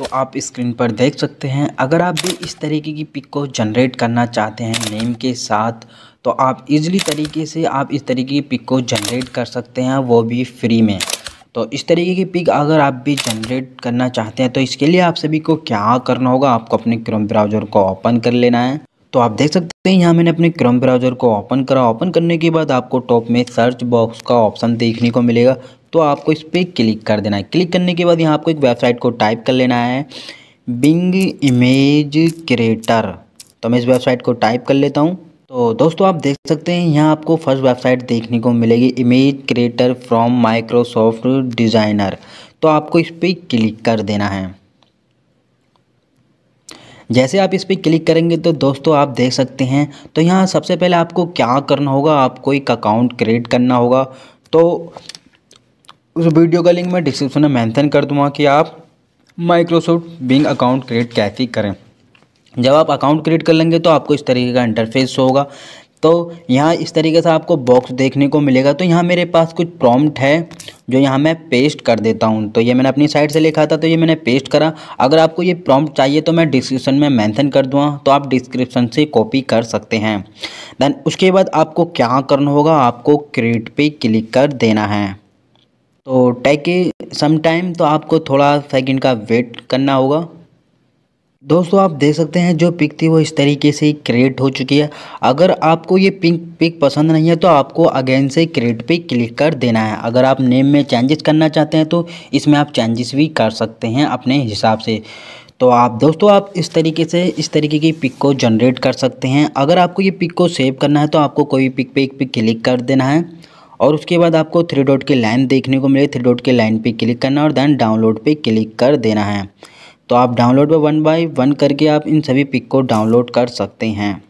तो आप स्क्रीन पर देख सकते हैं अगर आप भी इस तरीके की पिक को जनरेट करना चाहते हैं नेम के साथ तो आप इजीली तरीके से आप इस तरीके की पिक को जनरेट कर सकते हैं वो भी फ्री में तो इस तरीके की पिक अगर आप भी जनरेट करना चाहते हैं तो इसके लिए आप सभी को क्या करना होगा आपको अपने क्रोम ब्राउज़र को ओपन कर लेना है तो आप देख सकते हैं यहाँ मैंने अपने क्रम ब्राउज़र को ओपन करा ओपन करने के बाद आपको टॉप में सर्च बॉक्स का ऑप्शन देखने को मिलेगा तो आपको इस पर क्लिक कर देना है क्लिक करने के बाद यहाँ आपको एक वेबसाइट को टाइप कर लेना है बिंग इमेज क्रिएटर तो मैं इस वेबसाइट को टाइप कर लेता हूँ तो दोस्तों आप देख सकते हैं यहाँ आपको फर्स्ट वेबसाइट देखने को मिलेगी image creator from Microsoft designer तो आपको इस पर क्लिक कर देना है जैसे आप इस पर क्लिक करेंगे तो दोस्तों आप देख सकते हैं तो यहाँ सबसे पहले आपको क्या करना होगा आपको एक अकाउंट क्रिएट करना होगा तो उस वीडियो का लिंक मैं डिस्क्रिप्शन में मैंथन कर दूँगा कि आप माइक्रोसॉफ्ट बिंग अकाउंट क्रिएट कैसे करें जब आप अकाउंट क्रिएट कर लेंगे तो आपको इस तरीके का इंटरफेस होगा तो यहाँ इस तरीके से आपको बॉक्स देखने को मिलेगा तो यहाँ मेरे पास कुछ प्रॉम्प्ट है जो यहाँ मैं पेस्ट कर देता हूँ तो ये मैंने अपनी साइड से लिखा था तो ये मैंने पेस्ट करा अगर आपको ये प्रॉम्प्ट चाहिए तो मैं डिस्क्रिप्शन में मेंशन कर दूँ तो आप डिस्क्रिप्शन से कॉपी कर सकते हैं देन उसके बाद आपको क्या करना होगा आपको क्रिएट पे क्लिक कर देना है तो टैके सम तो आपको थोड़ा सेकेंड का वेट करना होगा दोस्तों आप देख सकते हैं जो पिक थी वो इस तरीके से क्रिएट हो चुकी है अगर आपको ये पिंक पिक पसंद नहीं है तो आपको अगेन से क्रिएट पे क्लिक कर देना है अगर आप नेम में चेंजेस करना चाहते हैं तो इसमें आप चेंजेस भी कर सकते हैं अपने हिसाब से तो आप दोस्तों आप इस तरीके से इस तरीके की पिक को जनरेट कर सकते हैं अगर आपको ये पिक को सेव करना है तो आपको कोई पिक पे एक पिक क्लिक कर देना है और उसके बाद आपको थ्री डॉट की लाइन देखने को मिले थ्री डॉट की लाइन पे क्लिक करना और देन डाउनलोड पे क्लिक कर देना है तो आप डाउनलोड वन बाई वन करके आप इन सभी पिक को डाउनलोड कर सकते हैं